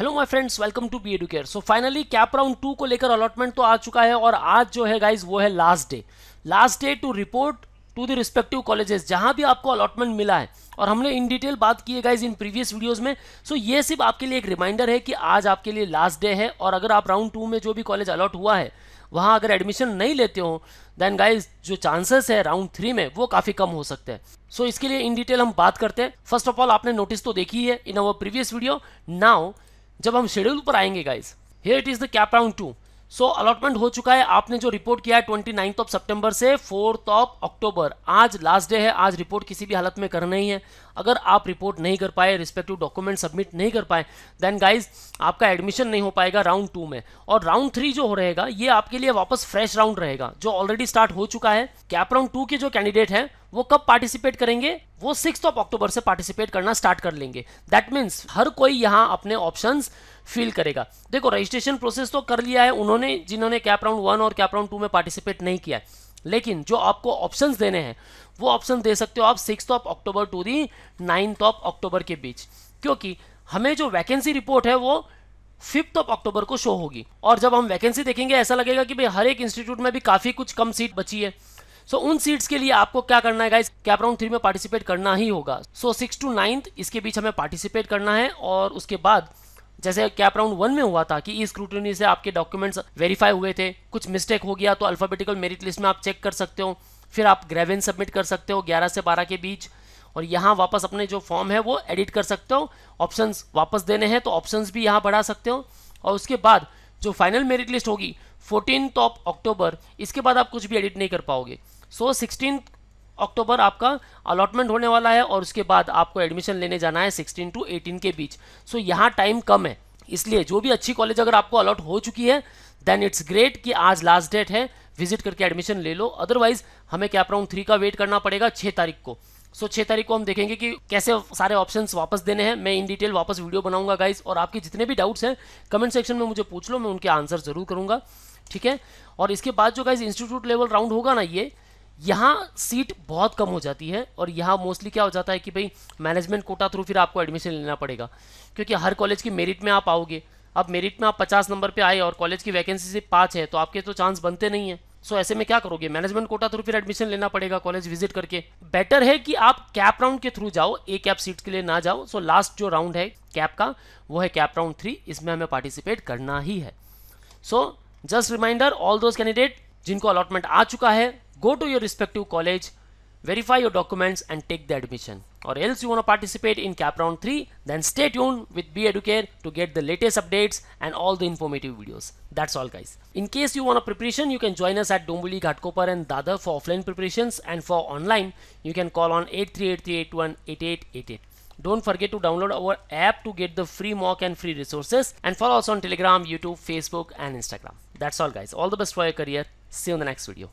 hello my friends welcome to B Educare so finally CAP round two को लेकर allotment तो आ चुका है और आज जो है गाइज वो है last day last day to report to the respective colleges जहां भी आपको अलॉटमेंट मिला है और हमने इन डिटेल बात की है गाइज इन प्रीवियस वीडियोस में सो so ये सिर्फ आपके लिए एक रिमाइंडर है कि आज आपके लिए लास्ट डे है और अगर आप राउंड टू में जो भी कॉलेज अलॉट हुआ है वहाँ अगर एडमिशन नहीं लेते हो देन गाइज जो चांसेस है राउंड थ्री में वो काफ़ी कम हो सकते हैं सो so इसके लिए इन डिटेल हम बात करते हैं फर्स्ट ऑफ ऑल आपने नोटिस तो देखी है in our previous video now जब हम शेड्यूल पर आएंगे guys here it is the CAP round two so allotment हो चुका है आपने जो रिपोर्ट किया है ट्वेंटी नाइन्थ ऑफ सेप्टेम्बर से फोर्थ ऑफ अक्टूबर आज लास्ट डे है आज रिपोर्ट किसी भी हालत में करना ही है अगर आप रिपोर्ट नहीं कर पाए रिस्पेक्टिव डॉक्यूमेंट सबमिट नहीं कर पाए देन गाइज आपका एडमिशन नहीं हो पाएगा राउंड टू में और राउंड थ्री जो हो रहेगा ये आपके लिए वापस फ्रेश राउंड रहेगा जो ऑलरेडी स्टार्ट हो चुका है कैप राउंड टू के जो कैंडिडेट हैं वो कब पार्टिसिपेट करेंगे वो सिक्स ऑफ अक्टूबर से पार्टिसिपेट करना स्टार्ट कर लेंगे दैट मीन्स हर कोई यहाँ अपने ऑप्शन फील करेगा देखो रजिस्ट्रेशन प्रोसेस तो कर लिया है उन्होंने जिन्होंने कैप राउंड वन और कैप राउंड टू में पार्टिसिपेट नहीं किया है लेकिन जो आपको ऑप्शंस देने हैं वो ऑप्शन दे सकते हो आप six of October to the ninth of October के बीच क्योंकि हमें जो वैकेंसी रिपोर्ट है वो फिफ्थ ऑफ अक्टूबर को शो होगी और जब हम वैकेंसी देखेंगे ऐसा लगेगा कि भाई हर एक इंस्टीट्यूट में भी काफ़ी कुछ कम सीट बची है सो so, उन सीट्स के लिए आपको क्या करना है गाइस कैप राउंड थ्री में पार्टिसिपेट करना ही होगा सो सिक्स टू नाइन्थ इसके बीच हमें पार्टिसिपेट करना है और उसके बाद जैसे कैप राउंड वन में हुआ था कि ई स्क्रूटनी से आपके डॉक्यूमेंट्स वेरीफाई हुए थे कुछ मिस्टेक हो गया तो अल्फाबेटिकल मेरिट लिस्ट में आप चेक कर सकते हो फिर आप ग्रेवेंस सबमिट कर सकते हो 11 से 12 के बीच और यहाँ वापस अपने जो फॉर्म है वो एडिट कर सकते हो ऑप्शंस वापस देने हैं तो ऑप्शंस भी यहाँ बढ़ा सकते हो और उसके बाद जो फाइनल मेरिट लिस्ट होगी फोर्टीन ऑफ अक्टूबर इसके बाद आप कुछ भी एडिट नहीं कर पाओगे सो सिक्सटीन अक्टूबर आपका अलॉटमेंट होने वाला है और उसके बाद आपको एडमिशन लेने जाना है सिक्सटीन टू एटीन के बीच सो so, यहाँ टाइम कम है इसलिए जो भी अच्छी कॉलेज अगर आपको अलॉट हो चुकी है देन इट्स ग्रेट कि आज लास्ट डेट है विजिट करके एडमिशन ले लो अदरवाइज हमें कैप राउंड थ्री का वेट करना पड़ेगा छः तारीख को सो so, छः तारीख को हम देखेंगे कि कैसे सारे ऑप्शन वापस देने हैं मैं इन डिटेल वापस वीडियो बनाऊंगा गाइज और आपके जितने भी डाउट्स हैं कमेंट सेक्शन में मुझे पूछ लो मैं उनके आंसर ज़रूर करूँगा ठीक है और इसके बाद जो गाइज इंस्टीट्यूट लेवल राउंड होगा ना ये यहाँ सीट बहुत कम हो जाती है और यहाँ मोस्टली क्या हो जाता है कि भाई मैनेजमेंट कोटा थ्रू फिर आपको एडमिशन लेना पड़ेगा क्योंकि हर कॉलेज की मेरिट में आप आओगे अब मेरिट में आप पचास नंबर पर आए और कॉलेज की वैकेंसी से पाँच है तो आपके तो चांस बनते नहीं है सो so, ऐसे में क्या करोगे मैनेजमेंट कोटा थ्रू फिर एडमिशन लेना पड़ेगा कॉलेज विजिट करके बेटर है कि आप कैप राउंड के थ्रू जाओ ए कैप सीट के लिए ना जाओ सो so, लास्ट जो राउंड है कैप का वो है कैप राउंड थ्री इसमें हमें पार्टिसिपेट करना ही है so just reminder all those candidate जिनको अलॉटमेंट आ चुका है go to your respective college verify your documents and take the admission or else you want to participate in cap round 3 then stay tuned with be educare to get the latest updates and all the informative videos that's all guys in case you want a preparation you can join us at dombuli ghatkopar and Dada for offline preparations and for online you can call on 8383818888 don't forget to download our app to get the free mock and free resources and follow us on telegram youtube facebook and instagram that's all guys all the best for your career see you in the next video